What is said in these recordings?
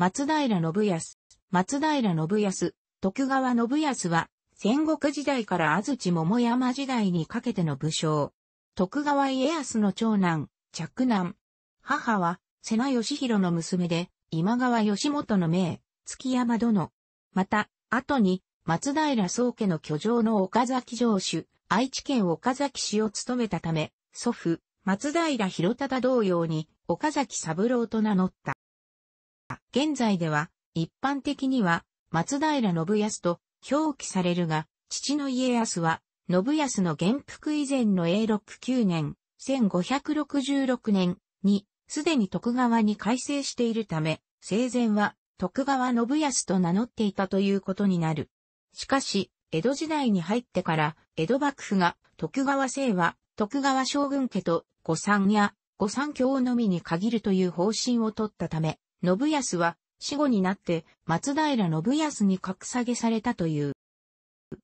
松平信康、松平信康、徳川信康は、戦国時代から安土桃山時代にかけての武将。徳川家康の長男、嫡男。母は、瀬名義弘の娘で、今川義元の名、月山殿。また、後に、松平宗家の居城の岡崎城主、愛知県岡崎市を務めたため、祖父、松平広忠同様に、岡崎三郎と名乗った。現在では、一般的には、松平信康と表記されるが、父の家康は、信康の元服以前の永禄9年、1566年に、すでに徳川に改正しているため、生前は徳川信康と名乗っていたということになる。しかし、江戸時代に入ってから、江戸幕府が徳川姓は徳川将軍家と御三や御三教のみに限るという方針を取ったため、信康は死後になって松平信康に格下げされたという。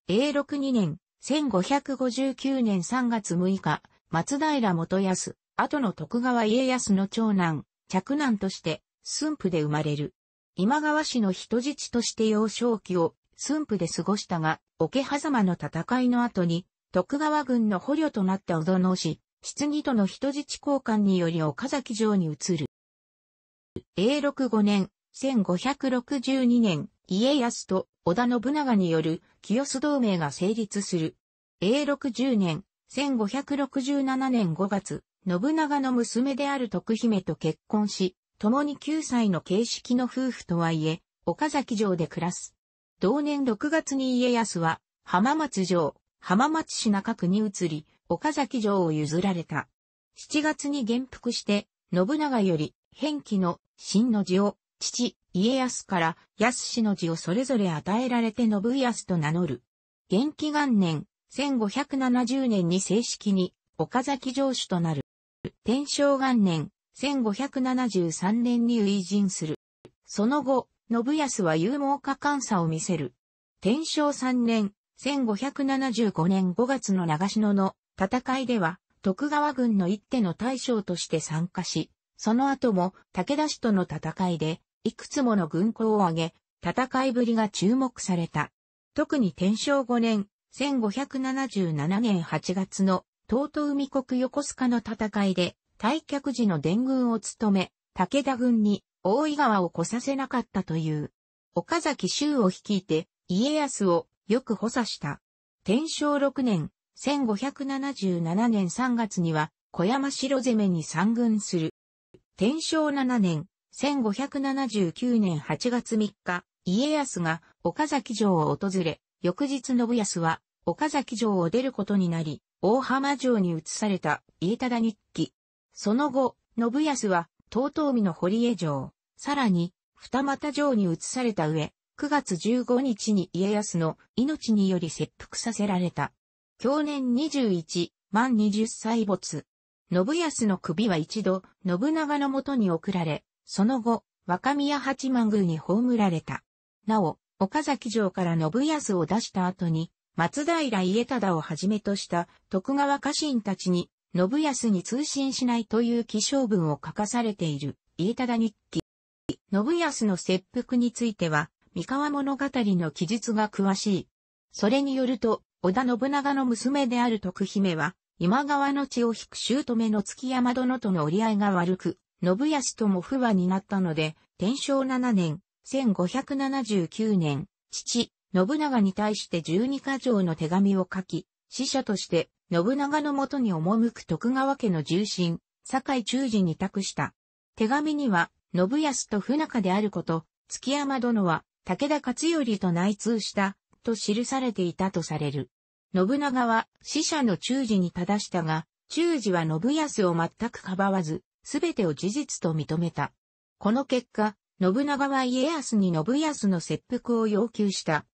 永禄2年、1559年3月6日、松平元康、後の徳川家康の長男、嫡男として、駿府で生まれる。今川氏の人質として幼少期を駿府で過ごしたが、桶狭間の戦いの後に、徳川軍の捕虜となった小殿氏、質疑との人質交換により岡崎城に移る。永禄5年、1562年、家康と織田信長による清須同盟が成立する。永禄10年、1567年5月、信長の娘である徳姫と結婚し、共に9歳の形式の夫婦とはいえ、岡崎城で暮らす。同年6月に家康は、浜松城、浜松市中区に移り、岡崎城を譲られた。7月に元服して、信長より、返記の新の字を、父、家康から、安氏の字をそれぞれ与えられて信康と名乗る。元気元年、1570年に正式に、岡崎城主となる。天正元年、1573年に偉人する。その後、信康は勇猛果敢査を見せる。天正3年、1575年5月の長篠の戦いでは、徳川軍の一手の大将として参加し、その後も武田氏との戦いで、いくつもの軍功を挙げ、戦いぶりが注目された。特に天正5年、1577年8月の東都海国横須賀の戦いで、退却時の伝軍を務め、武田軍に大井川を越させなかったという。岡崎州を率いて、家康をよく補佐した。天正6年、1577年3月には、小山城攻めに参軍する。天正7年、1579年8月3日、家康が岡崎城を訪れ、翌日信康は岡崎城を出ることになり、大浜城に移された家忠日記。その後、信康は東東の堀江城、さらに二俣城に移された上、9月15日に家康の命により切腹させられた。去年21、万20歳没。信康の首は一度、信長のもとに送られ、その後、若宮八幡宮に葬られた。なお、岡崎城から信康を出した後に、松平家忠をはじめとした徳川家臣たちに、信康に通信しないという起承文を書かされている、家忠日記。信康の切腹については、三河物語の記述が詳しい。それによると、織田信長の娘である徳姫は、今川の血を引く姑の月山殿との折り合いが悪く、信康とも不和になったので、天正7年、1579年、父、信長に対して十二箇条の手紙を書き、死者として、信長のもとに赴く徳川家の重臣、堺忠治に託した。手紙には、信康と不仲であること、月山殿は、武田勝頼と内通した、と記されていたとされる。信長は死者の忠治に正したが、忠治は信康を全くかばわず、すべてを事実と認めた。この結果、信長は家康に信康の切腹を要求した。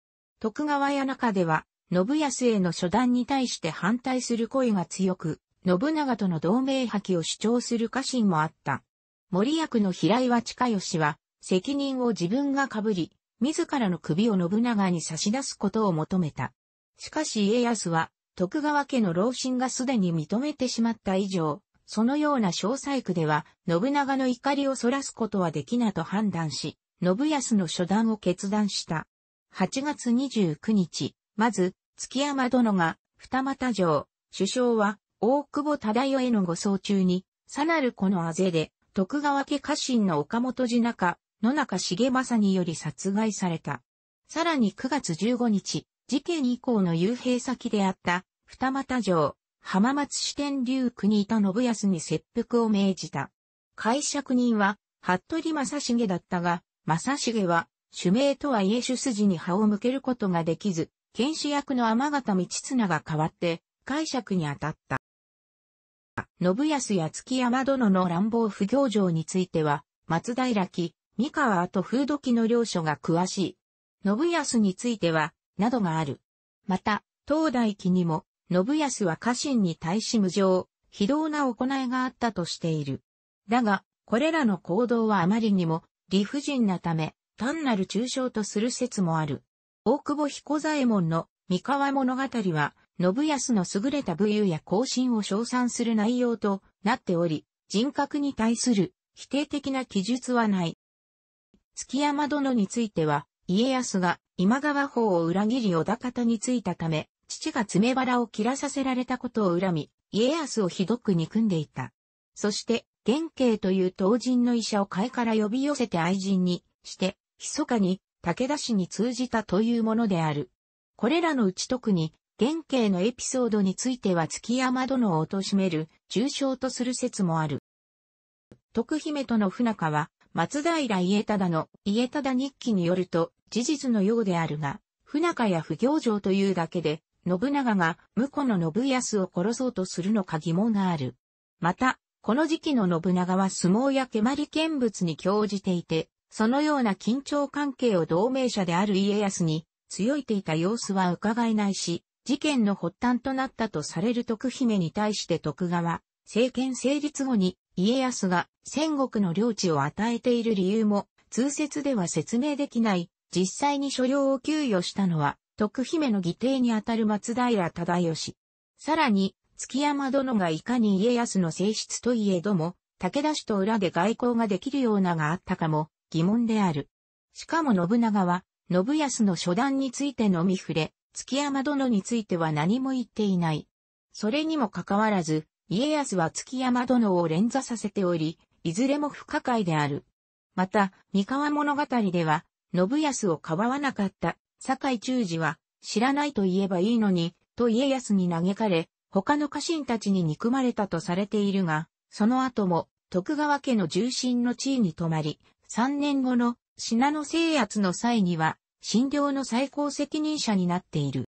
徳川家中では、信康への初段に対して反対する声が強く、信長との同盟破棄を主張する家臣もあった。森役の平岩近義は、責任を自分が被り、自らの首を信長に差し出すことを求めた。しかし家康は、徳川家の老臣がすでに認めてしまった以上、そのような小細工では、信長の怒りを逸らすことはできなと判断し、信康の初段を決断した。8月29日、まず、月山殿が、二俣城、首相は、大久保忠世への護送中に、さなるこのあぜで、徳川家家臣の岡本寺中、野中重政により殺害された。さらに9月15日、事件以降の幽閉先であった二俣城、浜松支店流区にいた信康に切腹を命じた。解釈人は、服部正成だったが、正成は、主名とはいえ主筋に歯を向けることができず、剣士役の天形道綱が代わって、解釈に当たった。信康や月山殿の乱暴不行状については、松平木、三河と風土記の領書が詳しい。信康については、などがある。また、東大記にも、信康は家臣に対し無情、非道な行いがあったとしている。だが、これらの行動はあまりにも理不尽なため、単なる抽象とする説もある。大久保彦左衛門の三河物語は、信康の優れた武勇や行進を称賛する内容となっており、人格に対する否定的な記述はない。月山殿については、家康が今川法を裏切り織田方についたため、父が爪腹を切らさせられたことを恨み、家康をひどく憎んでいた。そして、玄慶という当人の医者を会から呼び寄せて愛人にして、密かに武田氏に通じたというものである。これらのうち特に、玄慶のエピソードについては月山殿を貶める重傷とする説もある。徳姫との不仲は、松平家忠の家忠日記によると、事実のようであるが、不仲や不行状というだけで、信長が婿の信康を殺そうとするのか疑問がある。また、この時期の信長は相撲や蹴鞠見物に興じていて、そのような緊張関係を同盟者である家康に強いていた様子は伺えないし、事件の発端となったとされる徳姫に対して徳川、政権成立後に家康が戦国の領地を与えている理由も通説では説明できない実際に所領を給与したのは徳姫の義弟にあたる松平忠義。さらに築山殿がいかに家康の性質といえども武田氏と裏で外交ができるようながあったかも疑問である。しかも信長は信康の初段についてのみ触れ、築山殿については何も言っていない。それにもかかわらず、家康は築山殿を連座させており、いずれも不可解である。また、三河物語では、信康をかばわなかった井忠治は、知らないと言えばいいのに、と家康に嘆かれ、他の家臣たちに憎まれたとされているが、その後も、徳川家の重臣の地位に止まり、3年後の品の制圧の際には、診療の最高責任者になっている。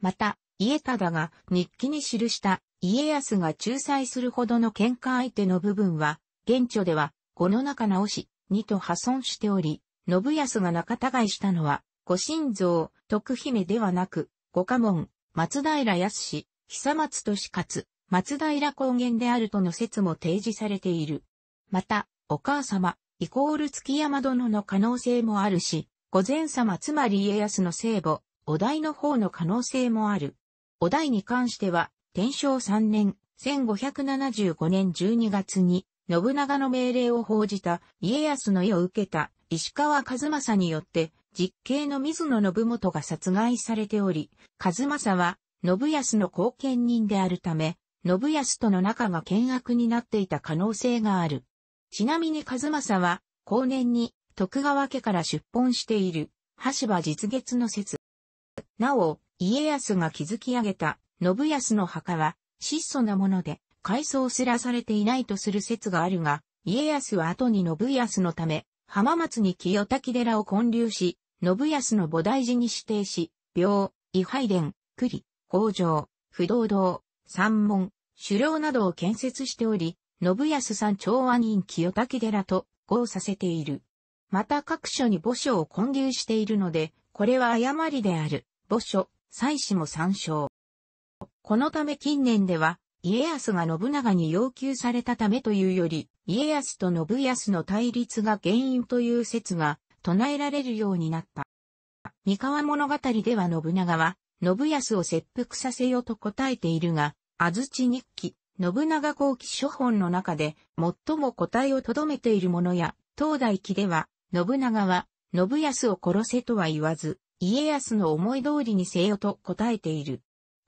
また、家忠が日記に記した家康が仲裁するほどの喧嘩相手の部分は、現著では、この中直し、二と破損しており、信康が仲違いしたのは、ご心臓、徳姫ではなく、ご家門、松平康久松利勝、松平高原であるとの説も提示されている。また、お母様、イコール月山殿の可能性もあるし、御前様つまり家康の聖母、お代の方の可能性もある。お題に関しては、天正3年、1575年12月に、信長の命令を報じた家康の意を受けた石川和正によって、実刑の水野信元が殺害されており、和正は、信康の後見人であるため、信康との仲が険悪になっていた可能性がある。ちなみに和正は、後年に徳川家から出奔している、橋場実月の説。なお、家康が築き上げた信康の墓は質素なもので、改装すらされていないとする説があるが、家康は後に信康のため、浜松に清滝寺を建立し、信康の菩提寺に指定し、病、位拝殿、栗、北条、不動堂、三門、狩猟などを建設しており、信康山長安院清滝寺と合させている。また各所に墓所を建立しているので、これは誤りである。墓所、祭祀も参照。このため近年では、家康が信長に要求されたためというより、家康と信康の対立が原因という説が唱えられるようになった。三河物語では信長は、信康を切腹させよと答えているが、安土日記、信長後期諸本の中で最も答えを留めているものや、東大記では、信長は、信康を殺せとは言わず、家康の思い通りにせよと答えている。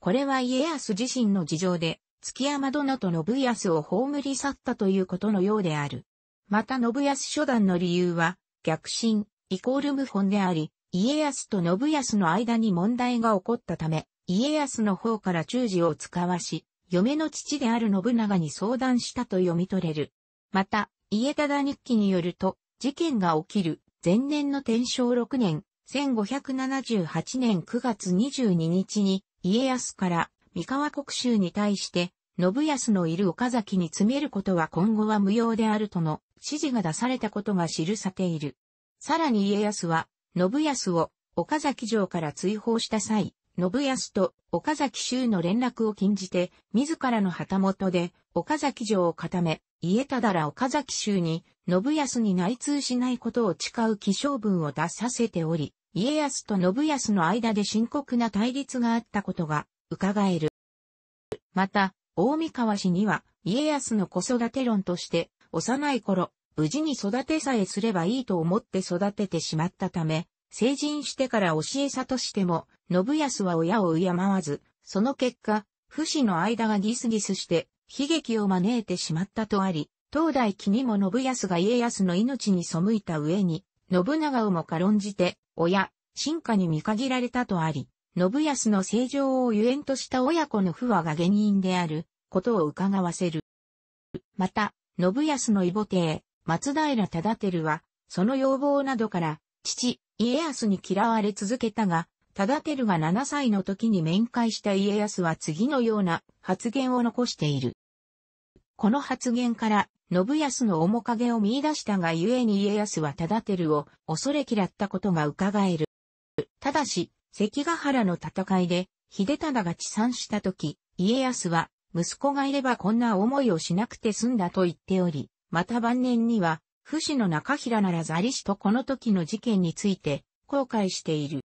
これは家康自身の事情で、月山殿と信康を葬り去ったということのようである。また信康初段の理由は、逆進、イコール無本であり、家康と信康の間に問題が起こったため、家康の方から忠事を使わし、嫁の父である信長に相談したと読み取れる。また、家忠日記によると、事件が起きる前年の天正6年、1578年9月22日に家康から三河国衆に対して信康のいる岡崎に詰めることは今後は無用であるとの指示が出されたことが記されている。さらに家康は信康を岡崎城から追放した際、信康と岡崎州の連絡を禁じて、自らの旗本で岡崎城を固め、家忠ら岡崎州に信康に内通しないことを誓う希少文を出させており、家康と信康の間で深刻な対立があったことが伺える。また、大三河氏には家康の子育て論として幼い頃、無事に育てさえすればいいと思って育ててしまったため、成人してから教えさとしても、信康は親を敬わず、その結果、不死の間がギスギスして、悲劇を招いてしまったとあり、当代期にも信康が家康の命に背いた上に、信長をも軽んじて、親、進化に見限られたとあり、信康の正常をゆえんとした親子の不和が原因であることを伺わせる。また、信康の異母帝、松平忠輝は、その要望などから、父、家康に嫌われ続けたが、忠輝が7歳の時に面会した家康は次のような発言を残している。この発言から、信康の面影を見出したが故に家康は忠輝を恐れ嫌ったことが伺える。ただし、関ヶ原の戦いで、秀忠が治産した時、家康は、息子がいればこんな思いをしなくて済んだと言っており、また晩年には、不死の中平ならざりしとこの時の事件について、後悔している。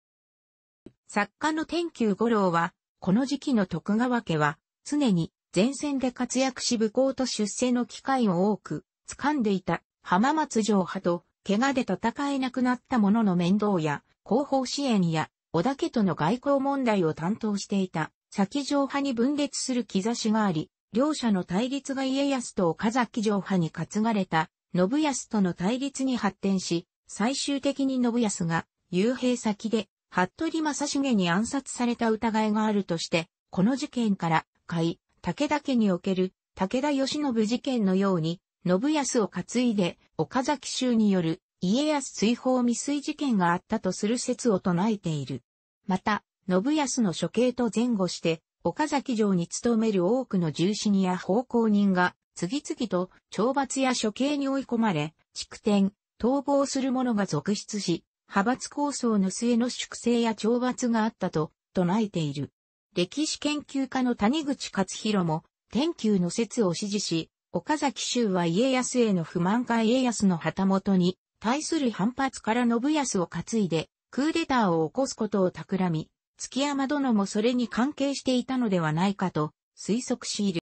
作家の天球五郎は、この時期の徳川家は、常に前線で活躍し武功と出世の機会を多く掴んでいた浜松城派と怪我で戦えなくなった者の面倒や後方支援や織田家との外交問題を担当していた先城派に分裂する兆しがあり、両者の対立が家康と岡崎城派に担がれた信康との対立に発展し、最終的に信康が幽閉先で服部正成に暗殺された疑いがあるとして、この事件から、海、武田家における武田義信事件のように、信康を担いで岡崎州による家康追放未遂事件があったとする説を唱えている。また、信康の処刑と前後して、岡崎城に勤める多くの重臣や奉公人が、次々と懲罰や処刑に追い込まれ、祝典逃亡する者が続出し、派閥構想の末の粛清や懲罰があったと唱えている。歴史研究家の谷口勝弘も、天球の説を支持し、岡崎州は家康への不満か家康の旗本に、対する反発から信康を担いで、クーデターを起こすことを企み、月山殿もそれに関係していたのではないかと推測しいる。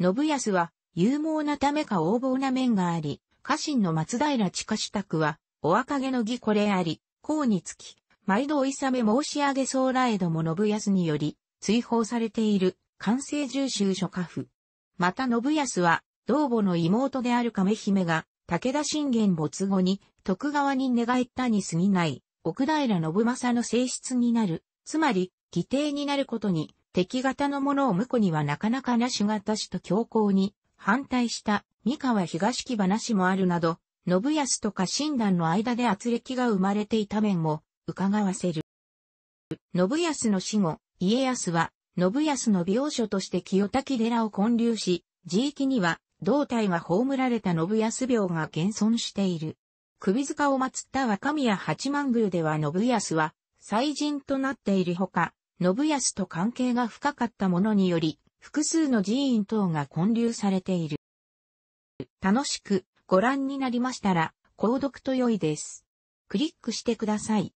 信康は勇猛なためか横暴な面があり、家臣の松平近支度は、お若げの儀これあり、功につき、毎度おいさめ申し上げそうらえども信康により、追放されている、関西重州諸家府。また信康は、同母の妹である亀姫が、武田信玄没後に、徳川に寝返ったに過ぎない、奥平信正の性質になる、つまり、義弟になることに、敵型のものを婿にはなかなかなしがたしと強硬に、反対した、三河東木話もあるなど、信康と家臣団の間で圧力が生まれていた面も伺わせる。信康の死後、家康は、信康の病所として清滝寺を建立し、地域には、胴体が葬られた信康病が現存している。首塚を祀った若宮八幡宮では信康は、祭人となっているほか、信康と関係が深かったものにより、複数の寺院等が建立されている。楽しくご覧になりましたら、購読と良いです。クリックしてください。